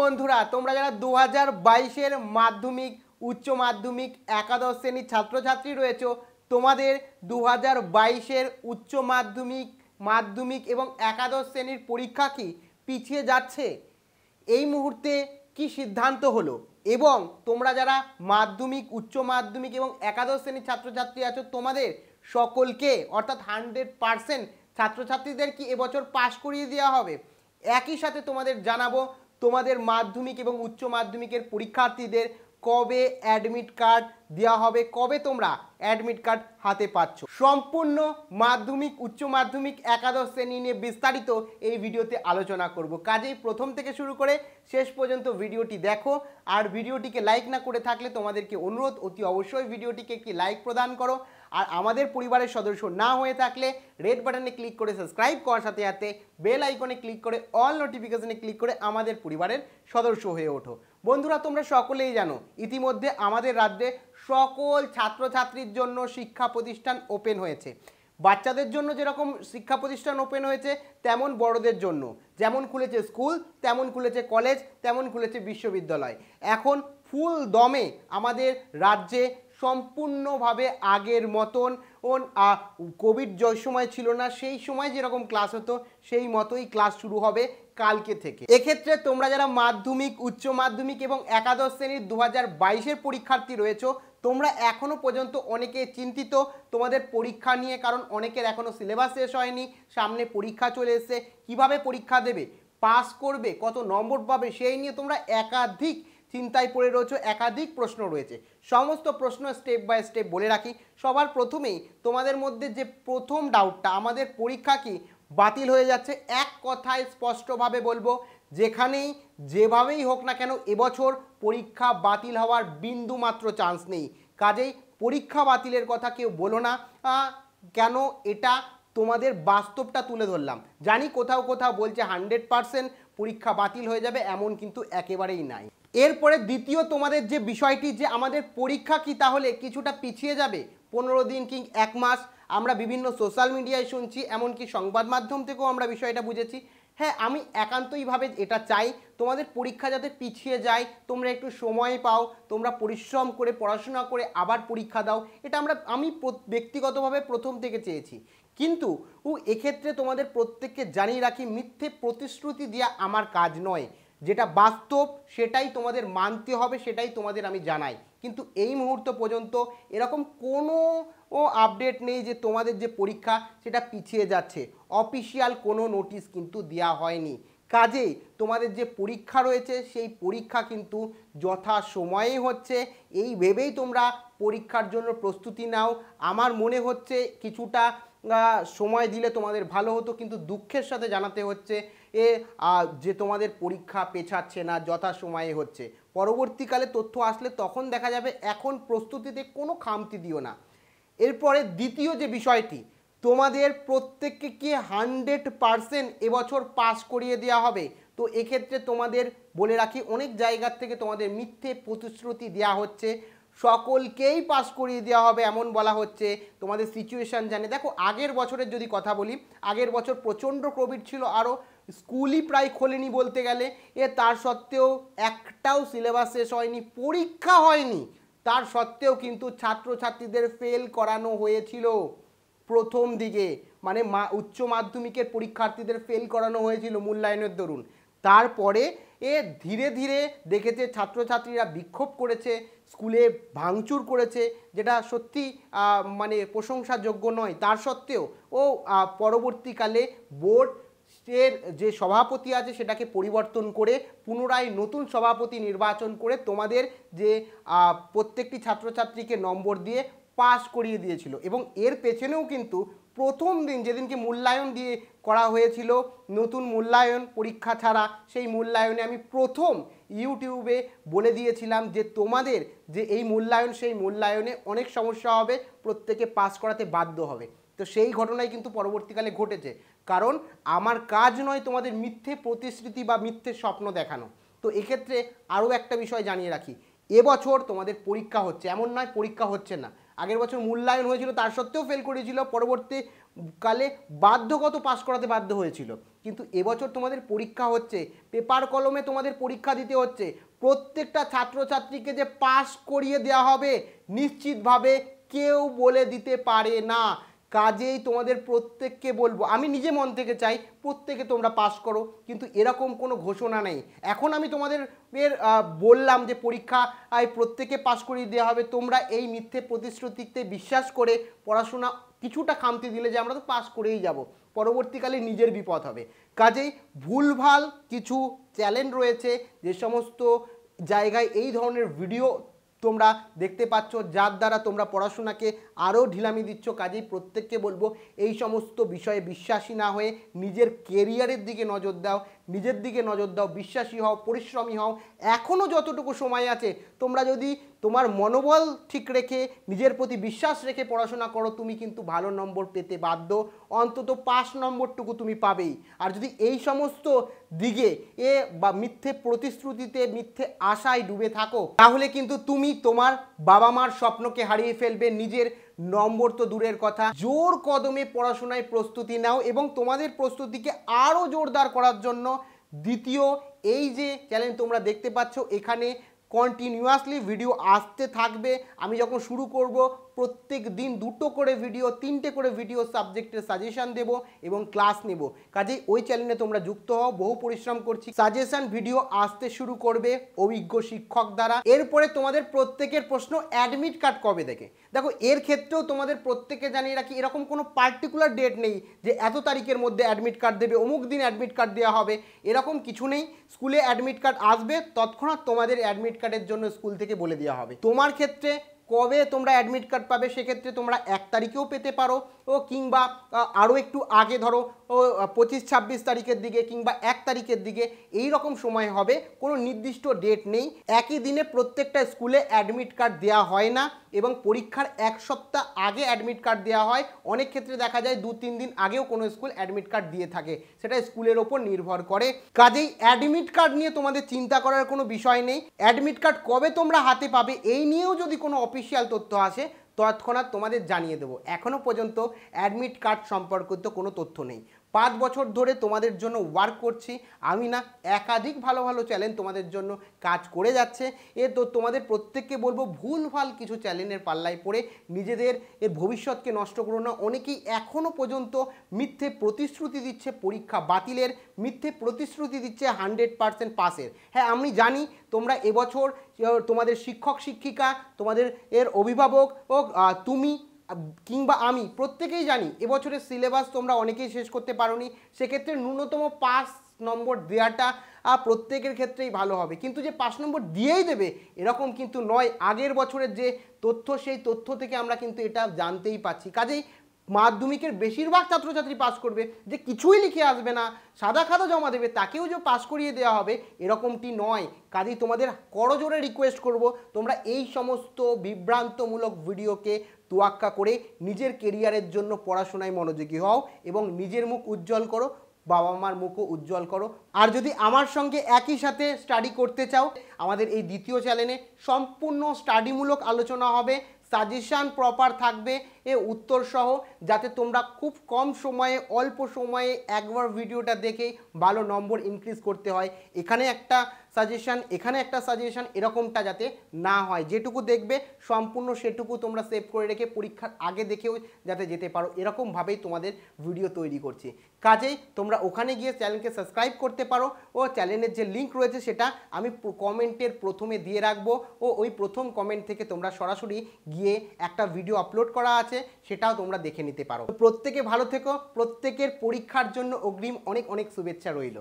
বন্ধুরা তোমরা যারা দু হাজার বাইশের মাধ্যমিক উচ্চ মাধ্যমিক একাদশ শ্রেণীর ছাত্রছাত্রী রয়েছে তোমাদের দু হাজার বাইশের উচ্চ মাধ্যমিক মাধ্যমিক এবং একাদশ শ্রেণীর পরীক্ষা কি পিছিয়ে যাচ্ছে এই মুহূর্তে কি সিদ্ধান্ত হলো এবং তোমরা যারা মাধ্যমিক উচ্চ মাধ্যমিক এবং একাদশ শ্রেণীর ছাত্রছাত্রী আছো তোমাদের সকলকে অর্থাৎ হান্ড্রেড পারসেন্ট ছাত্রছাত্রীদের কি এবছর পাশ করিয়ে দেওয়া হবে একই সাথে তোমাদের জানাবো তোমাদের মাধ্যমিক এবং উচ্চ মাধ্যমিকের পরীক্ষার্থীদের কবে অ্যাডমিট কার্ড দেওয়া হবে কবে তোমরা অ্যাডমিট কার্ড হাতে পাচ্ছ সম্পূর্ণ মাধ্যমিক উচ্চ মাধ্যমিক একাদশ শ্রেণী নিয়ে বিস্তারিত এই ভিডিওতে আলোচনা করব কাজেই প্রথম থেকে শুরু করে শেষ পর্যন্ত ভিডিওটি দেখো আর ভিডিওটিকে লাইক না করে থাকলে তোমাদেরকে অনুরোধ অতি অবশ্যই ভিডিওটিকে একটি লাইক প্রদান করো আর আমাদের পরিবারের সদস্য না হয়ে থাকলে রেড বাটনে ক্লিক করে সাবস্ক্রাইব করার সাথে সাথে বেল আইকনে ক্লিক করে অল নোটিফিকেশনে ক্লিক করে আমাদের পরিবারের সদস্য হয়ে ওঠো বন্ধুরা তোমরা সকলেই জানো ইতিমধ্যে আমাদের রাজ্যে সকল ছাত্রছাত্রীর জন্য শিক্ষা প্রতিষ্ঠান ওপেন হয়েছে বাচ্চাদের জন্য যেরকম শিক্ষা প্রতিষ্ঠান ওপেন হয়েছে তেমন বড়দের জন্য যেমন খুলেছে স্কুল তেমন খুলেছে কলেজ তেমন খুলেছে বিশ্ববিদ্যালয় এখন ফুল দমে আমাদের রাজ্যে সম্পূর্ণভাবে আগের মতন ওন কোভিড যে সময় ছিল না সেই সময় যেরকম ক্লাস হতো সেই মতোই ক্লাস শুরু হবে কালকে থেকে এক্ষেত্রে তোমরা যারা মাধ্যমিক উচ্চ মাধ্যমিক এবং একাদশ শ্রেণীর দু হাজার পরীক্ষার্থী রয়েছে তোমরা এখনও পর্যন্ত অনেকে চিন্তিত তোমাদের পরীক্ষা নিয়ে কারণ অনেকের এখনও সিলেবাস শেষ হয়নি সামনে পরীক্ষা চলে এসছে কীভাবে পরীক্ষা দেবে পাস করবে কত নম্বর পাবে সেই নিয়ে তোমরা একাধিক চিন্তায় পড়ে রয়েছে একাধিক প্রশ্ন রয়েছে সমস্ত প্রশ্ন স্টেপ বাই স্টেপ বলে রাখি সবার প্রথমেই তোমাদের মধ্যে যে প্রথম ডাউটটা আমাদের পরীক্ষা কি বাতিল হয়ে যাচ্ছে এক কথায় স্পষ্টভাবে বলবো যেখানেই যেভাবেই হোক না কেন এবছর পরীক্ষা বাতিল হওয়ার বিন্দু মাত্র চান্স নেই কাজেই পরীক্ষা বাতিলের কথা কেউ বলো না কেন এটা তোমাদের বাস্তবটা তুলে ধরলাম জানি কোথাও কোথাও বলছে হান্ড্রেড পারসেন্ট পরীক্ষা বাতিল হয়ে যাবে এমন কিন্তু একেবারেই নাই এরপরে দ্বিতীয় তোমাদের যে বিষয়টি যে আমাদের পরীক্ষা কি তাহলে কিছুটা পিছিয়ে যাবে পনেরো দিন কি এক মাস আমরা বিভিন্ন সোশ্যাল মিডিয়ায় শুনছি এমনকি সংবাদ মাধ্যম থেকেও আমরা বিষয়টা বুঝেছি হ্যাঁ আমি একান্তইভাবে এটা চাই তোমাদের পরীক্ষা যাতে পিছিয়ে যায় তোমরা একটু সময় পাও তোমরা পরিশ্রম করে পড়াশোনা করে আবার পরীক্ষা দাও এটা আমরা আমি ব্যক্তিগতভাবে প্রথম থেকে চেয়েছি কিন্তু ও এক্ষেত্রে তোমাদের প্রত্যেককে জানিয়ে রাখি মিথ্যে প্রতিশ্রুতি দেওয়া আমার কাজ নয় যেটা বাস্তব সেটাই তোমাদের মানতে হবে সেটাই তোমাদের আমি জানাই কিন্তু এই মুহূর্ত পর্যন্ত এরকম কোনো ও আপডেট নেই যে তোমাদের যে পরীক্ষা সেটা পিছিয়ে যাচ্ছে অফিসিয়াল কোনো নোটিশ কিন্তু দেওয়া হয়নি কাজেই তোমাদের যে পরীক্ষা রয়েছে সেই পরীক্ষা কিন্তু যথা সময়ে হচ্ছে এই ভেবেই তোমরা পরীক্ষার জন্য প্রস্তুতি নাও আমার মনে হচ্ছে কিছুটা সময় দিলে তোমাদের ভালো হতো কিন্তু দুঃখের সাথে জানাতে হচ্ছে এ যে তোমাদের পরীক্ষা পেছাচ্ছে না যথা সময়ে হচ্ছে পরবর্তীকালে তথ্য আসলে তখন দেখা যাবে এখন প্রস্তুতিতে কোনো খামতি দিও না এরপরে দ্বিতীয় যে বিষয়টি তোমাদের প্রত্যেককে কি হান্ড্রেড পারসেন্ট এবছর পাস করিয়ে দেওয়া হবে তো এক্ষেত্রে তোমাদের বলে রাখি অনেক জায়গার থেকে তোমাদের মিথ্যে প্রতিশ্রুতি দেওয়া হচ্ছে সকলকেই পাস করিয়ে দেওয়া হবে এমন বলা হচ্ছে তোমাদের সিচুয়েশান জানে দেখো আগের বছরের যদি কথা বলি আগের বছর প্রচণ্ড কোভিড ছিল আরও স্কুলই প্রায় খোলেনি বলতে গেলে এ তার সত্ত্বেও একটাও সিলেবাস শেষ হয়নি পরীক্ষা হয়নি তার সত্ত্বেও কিন্তু ছাত্রছাত্রীদের ফেল করানো হয়েছিল প্রথম দিকে মানে মা উচ্চ মাধ্যমিকের পরীক্ষার্থীদের ফেল করানো হয়েছিল মূল্যায়নের দরুন তারপরে এ ধীরে ধীরে দেখেছে ছাত্রছাত্রীরা বিক্ষোভ করেছে স্কুলে ভাঙচুর করেছে যেটা সত্যি মানে প্রশংসাযোগ্য নয় তার সত্ত্বেও ও পরবর্তীকালে বোর্ড এর যে সভাপতি আছে সেটাকে পরিবর্তন করে পুনরায় নতুন সভাপতি নির্বাচন করে তোমাদের যে প্রত্যেকটি ছাত্রছাত্রীকে নম্বর দিয়ে পাশ করিয়ে দিয়েছিল এবং এর পেছনেও কিন্তু প্রথম দিন যেদিনকে মূল্যায়ন দিয়ে করা হয়েছিল নতুন মূল্যায়ন পরীক্ষা ছাড়া সেই মূল্যায়নে আমি প্রথম ইউটিউবে বলে দিয়েছিলাম যে তোমাদের যে এই মূল্যায়ন সেই মূল্যায়নে অনেক সমস্যা হবে প্রত্যেকে পাস করাতে বাধ্য হবে তো সেই ঘটনাই কিন্তু পরবর্তীকালে ঘটেছে কারণ আমার কাজ নয় তোমাদের মিথ্যে প্রতিশ্রুতি বা মিথ্যে স্বপ্ন দেখানো তো এক্ষেত্রে আরও একটা বিষয় জানিয়ে রাখি এবছর তোমাদের পরীক্ষা হচ্ছে এমন নয় পরীক্ষা হচ্ছে না আগের বছর মূল্যায়ন হয়েছিল তার সত্ত্বেও ফেল করেছিল পরবর্তী কালে বাধ্যগত পাশ করাতে বাধ্য হয়েছিল কিন্তু এবছর তোমাদের পরীক্ষা হচ্ছে পেপার কলমে তোমাদের পরীক্ষা দিতে হচ্ছে প্রত্যেকটা ছাত্রছাত্রীকে যে পাশ করিয়ে দেওয়া হবে নিশ্চিতভাবে কেউ বলে দিতে পারে না কাজেই তোমাদের প্রত্যেককে বলবো আমি নিজে মন থেকে চাই প্রত্যেকে তোমরা পাস করো কিন্তু এরকম কোনো ঘোষণা নেই এখন আমি তোমাদের এর বললাম যে পরীক্ষা আয় প্রত্যেকে পাস করিয়ে দেওয়া হবে তোমরা এই মিথ্যে প্রতিশ্রুতিতে বিশ্বাস করে পড়াশোনা কিছুটা খামতি দিলে যে আমরা তো পাস করেই যাব পরবর্তীকালে নিজের বিপদ হবে কাজেই ভুলভাল কিছু চ্যালেঞ্জ রয়েছে যে সমস্ত জায়গায় এই ধরনের ভিডিও তোমরা দেখতে পাচ্ছ যার দ্বারা তোমরা পড়াশোনাকে আরও ঢিলামি দিচ্ছ কাজেই প্রত্যেককে বলবো এই সমস্ত বিষয়ে বিশ্বাসী না হয়ে নিজের কেরিয়ারের দিকে নজর দাও নিজের দিকে নজর দাও বিশ্বাসী হও পরিশ্রমী হও এখনও যতটুকু সময় আছে তোমরা যদি তোমার মনোবল ঠিক রেখে নিজের প্রতি বিশ্বাস রেখে পড়াশোনা করো তুমি কিন্তু ভালো নম্বর পেতে বাধ্য অন্তত পাঁচ নম্বরটুকু তুমি পাবেই আর যদি এই সমস্ত দিকে এ বা মিথ্যে প্রতিশ্রুতিতে মিথ্যে আশায় ডুবে থাকো তাহলে কিন্তু তুমি তোমার বাবা মার স্বপ্নকে হারিয়ে ফেলবে নিজের নম্বর তো দূরের কথা জোর কদমে পড়াশোনায় প্রস্তুতি নাও এবং তোমাদের প্রস্তুতিকে আরও জোরদার করার জন্য দ্বিতীয় এই যে চ্যালেঞ্জ তোমরা দেখতে পাচ্ছ এখানে কন্টিনিউয়াসলি ভিডিও আসতে থাকবে আমি যখন শুরু করব প্রত্যেক দিন দুটো করে ভিডিও তিনটে করে ভিডিও সাবজেক্টের সাজেশান দেব এবং ক্লাস নেব কাজেই ওই চ্যানেলে তোমরা যুক্ত হও বহু পরিশ্রম করছি সাজেশান ভিডিও আসতে শুরু করবে অভিজ্ঞ শিক্ষক দ্বারা এরপরে তোমাদের প্রত্যেকের প্রশ্ন অ্যাডমিট কার্ড কবে দেখে দেখো এর ক্ষেত্রেও তোমাদের প্রত্যেকে জানিয়ে রাখি এরকম কোনো পার্টিকুলার ডেট নেই যে এত তারিখের মধ্যে অ্যাডমিট কার্ড দেবে অমুক দিন অ্যাডমিট কার্ড দেওয়া হবে এরকম কিছু নেই স্কুলে অ্যাডমিট কার্ড আসবে তৎক্ষণাৎ তোমাদের অ্যাডমিট কার্ডের জন্য স্কুল থেকে বলে দেওয়া হবে তোমার ক্ষেত্রে কবে তোমরা অ্যাডমিট কার্ড পাবে সেক্ষেত্রে তোমরা এক তারিখেও পেতে পারো ও কিংবা আরও একটু আগে ধরো ও পঁচিশ ছাব্বিশ তারিখের দিকে কিংবা এক তারিখের দিকে এই রকম সময় হবে কোনো নির্দিষ্ট ডেট নেই একই দিনে প্রত্যেকটা স্কুলে অ্যাডমিট কার্ড দেওয়া হয় না এবং পরীক্ষার এক সপ্তাহ আগে অ্যাডমিট কার্ড দেওয়া হয় অনেক ক্ষেত্রে দেখা যায় দু তিন দিন আগেও কোনো স্কুল অ্যাডমিট কার্ড দিয়ে থাকে সেটা স্কুলের ওপর নির্ভর করে কাজেই অ্যাডমিট কার্ড নিয়ে তোমাদের চিন্তা করার কোনো বিষয় নেই অ্যাডমিট কার্ড কবে তোমরা হাতে পাবে এই নিয়েও যদি কোনো অপ অফিসিয়াল তথ্য আসে তৎক্ষণাৎ তোমাদের জানিয়ে দেবো এখনও পর্যন্ত অ্যাডমিট কার্ড সম্পর্কিত কোনো তথ্য নেই পাঁচ বছর ধরে তোমাদের জন্য ওয়ার্ক করছি আমি না একাধিক ভালো ভালো চ্যানেল তোমাদের জন্য কাজ করে যাচ্ছে এ তো তোমাদের প্রত্যেককে বলবো ভুলভাল কিছু চ্যানেলের পাল্লায় পড়ে নিজেদের এর ভবিষ্যৎকে নষ্ট করো না অনেকেই এখনও পর্যন্ত মিথ্যে প্রতিশ্রুতি দিচ্ছে পরীক্ষা বাতিলের মিথ্যে প্রতিশ্রুতি দিচ্ছে হান্ড্রেড পার্সেন্ট পাসের হ্যাঁ আমি জানি তোমরা এবছর তোমাদের শিক্ষক শিক্ষিকা তোমাদের এর অভিভাবক ও তুমি কিংবা আমি প্রত্যেকেই জানি এবছরের সিলেবাস তোমরা অনেকেই শেষ করতে পারোনি সেক্ষেত্রে ন্যূনতম পাস নম্বর দেওয়াটা প্রত্যেকের ক্ষেত্রেই ভালো হবে কিন্তু যে পাস নম্বর দিয়েই দেবে এরকম কিন্তু নয় আগের বছরের যে তথ্য সেই তথ্য থেকে আমরা কিন্তু এটা জানতেই পাচ্ছি কাজেই মাধ্যমিকের বেশিরভাগ ছাত্রছাত্রী পাস করবে যে কিছুই লিখে আসবে না সাদা খাদা জমা দেবে তাকেও যে পাস করিয়ে দেওয়া হবে এরকমটি নয় কাজেই তোমাদের করজোরে রিকোয়েস্ট করব তোমরা এই সমস্ত বিভ্রান্তমূলক ভিডিওকে তোয়াক্কা করে নিজের কেরিয়ারের জন্য পড়াশোনায় মনোযোগী হও এবং নিজের মুখ উজ্জ্বল করো বাবা মার মুখও উজ্জ্বল করো আর যদি আমার সঙ্গে একই সাথে স্টাডি করতে চাও আমাদের এই দ্বিতীয় চ্যানেলে সম্পূর্ণ স্টাডিমূলক আলোচনা হবে সাজেশান প্রপার থাকবে এ উত্তর সহ যাতে তোমরা খুব কম সময়ে অল্প সময়ে একবার ভিডিওটা দেখে ভালো নম্বর ইনক্রিজ করতে হয় এখানে একটা সাজেশান এখানে একটা সাজেশান এরকমটা যাতে না হয় যেটুকু দেখবে সম্পূর্ণ সেটুকু তোমরা সেভ করে রেখে পরীক্ষার আগে দেখেও যাতে যেতে পারো এরকমভাবেই তোমাদের ভিডিও তৈরি করছি কাজেই তোমরা ওখানে গিয়ে চ্যানেলকে সাবস্ক্রাইব করতে পারো ও চ্যানেলের যে লিঙ্ক রয়েছে সেটা আমি কমেন্টের প্রথমে দিয়ে রাখবো ও ওই প্রথম কমেন্ট থেকে তোমরা সরাসরি গিয়ে একটা ভিডিও আপলোড করা আছে আছে সেটাও তোমরা দেখে নিতে পারো প্রত্যেকে ভালো থেকো প্রত্যেকের পরীক্ষার জন্য অগ্রিম অনেক অনেক শুভেচ্ছা রইল